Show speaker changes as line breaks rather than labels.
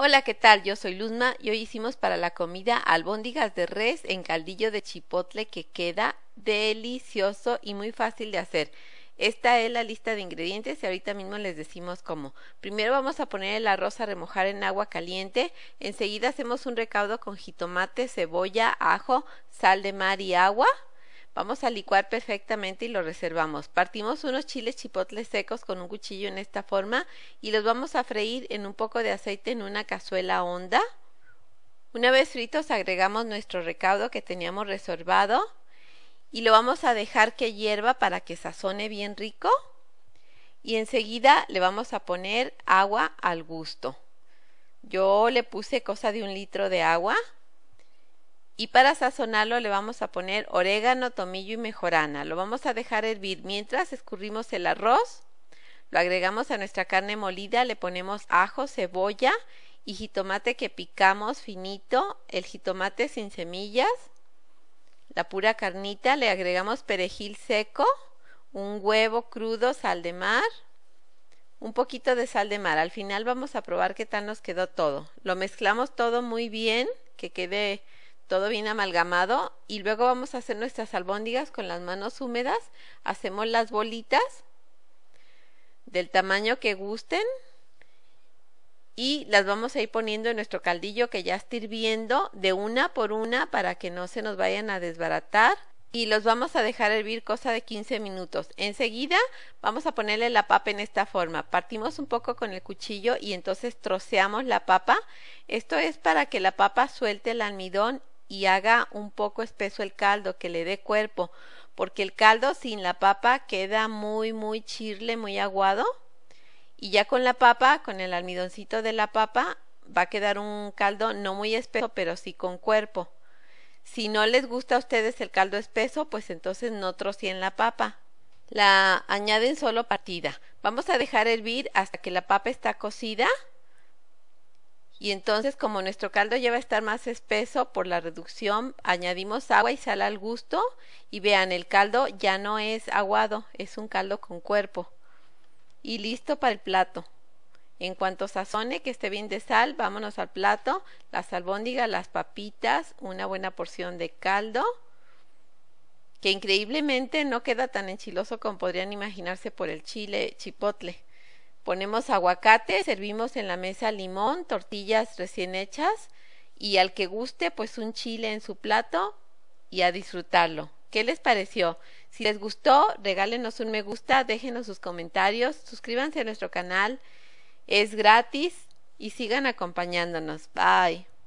Hola, ¿qué tal? Yo soy Luzma y hoy hicimos para la comida albóndigas de res en caldillo de chipotle que queda delicioso y muy fácil de hacer. Esta es la lista de ingredientes y ahorita mismo les decimos cómo. Primero vamos a poner el arroz a remojar en agua caliente. Enseguida hacemos un recaudo con jitomate, cebolla, ajo, sal de mar y agua. Vamos a licuar perfectamente y lo reservamos. Partimos unos chiles chipotles secos con un cuchillo en esta forma y los vamos a freír en un poco de aceite en una cazuela honda. Una vez fritos agregamos nuestro recaudo que teníamos reservado y lo vamos a dejar que hierva para que sazone bien rico y enseguida le vamos a poner agua al gusto. Yo le puse cosa de un litro de agua y para sazonarlo le vamos a poner orégano, tomillo y mejorana. Lo vamos a dejar hervir mientras escurrimos el arroz. Lo agregamos a nuestra carne molida, le ponemos ajo, cebolla y jitomate que picamos finito, el jitomate sin semillas, la pura carnita, le agregamos perejil seco, un huevo crudo, sal de mar, un poquito de sal de mar. Al final vamos a probar qué tal nos quedó todo. Lo mezclamos todo muy bien, que quede todo bien amalgamado y luego vamos a hacer nuestras albóndigas con las manos húmedas. Hacemos las bolitas del tamaño que gusten y las vamos a ir poniendo en nuestro caldillo que ya está hirviendo de una por una para que no se nos vayan a desbaratar y los vamos a dejar hervir cosa de 15 minutos. Enseguida vamos a ponerle la papa en esta forma. Partimos un poco con el cuchillo y entonces troceamos la papa. Esto es para que la papa suelte el almidón y haga un poco espeso el caldo, que le dé cuerpo, porque el caldo sin la papa queda muy, muy chirle, muy aguado. Y ya con la papa, con el almidoncito de la papa, va a quedar un caldo no muy espeso, pero sí con cuerpo. Si no les gusta a ustedes el caldo espeso, pues entonces no trocien la papa. La añaden solo partida. Vamos a dejar hervir hasta que la papa está cocida y entonces como nuestro caldo lleva a estar más espeso por la reducción, añadimos agua y sal al gusto y vean, el caldo ya no es aguado, es un caldo con cuerpo. Y listo para el plato. En cuanto sazone, que esté bien de sal, vámonos al plato, las albóndigas, las papitas, una buena porción de caldo, que increíblemente no queda tan enchiloso como podrían imaginarse por el chile chipotle ponemos aguacate, servimos en la mesa limón, tortillas recién hechas y al que guste pues un chile en su plato y a disfrutarlo. ¿Qué les pareció? Si les gustó, regálenos un me gusta, déjenos sus comentarios, suscríbanse a nuestro canal, es gratis y sigan acompañándonos. Bye.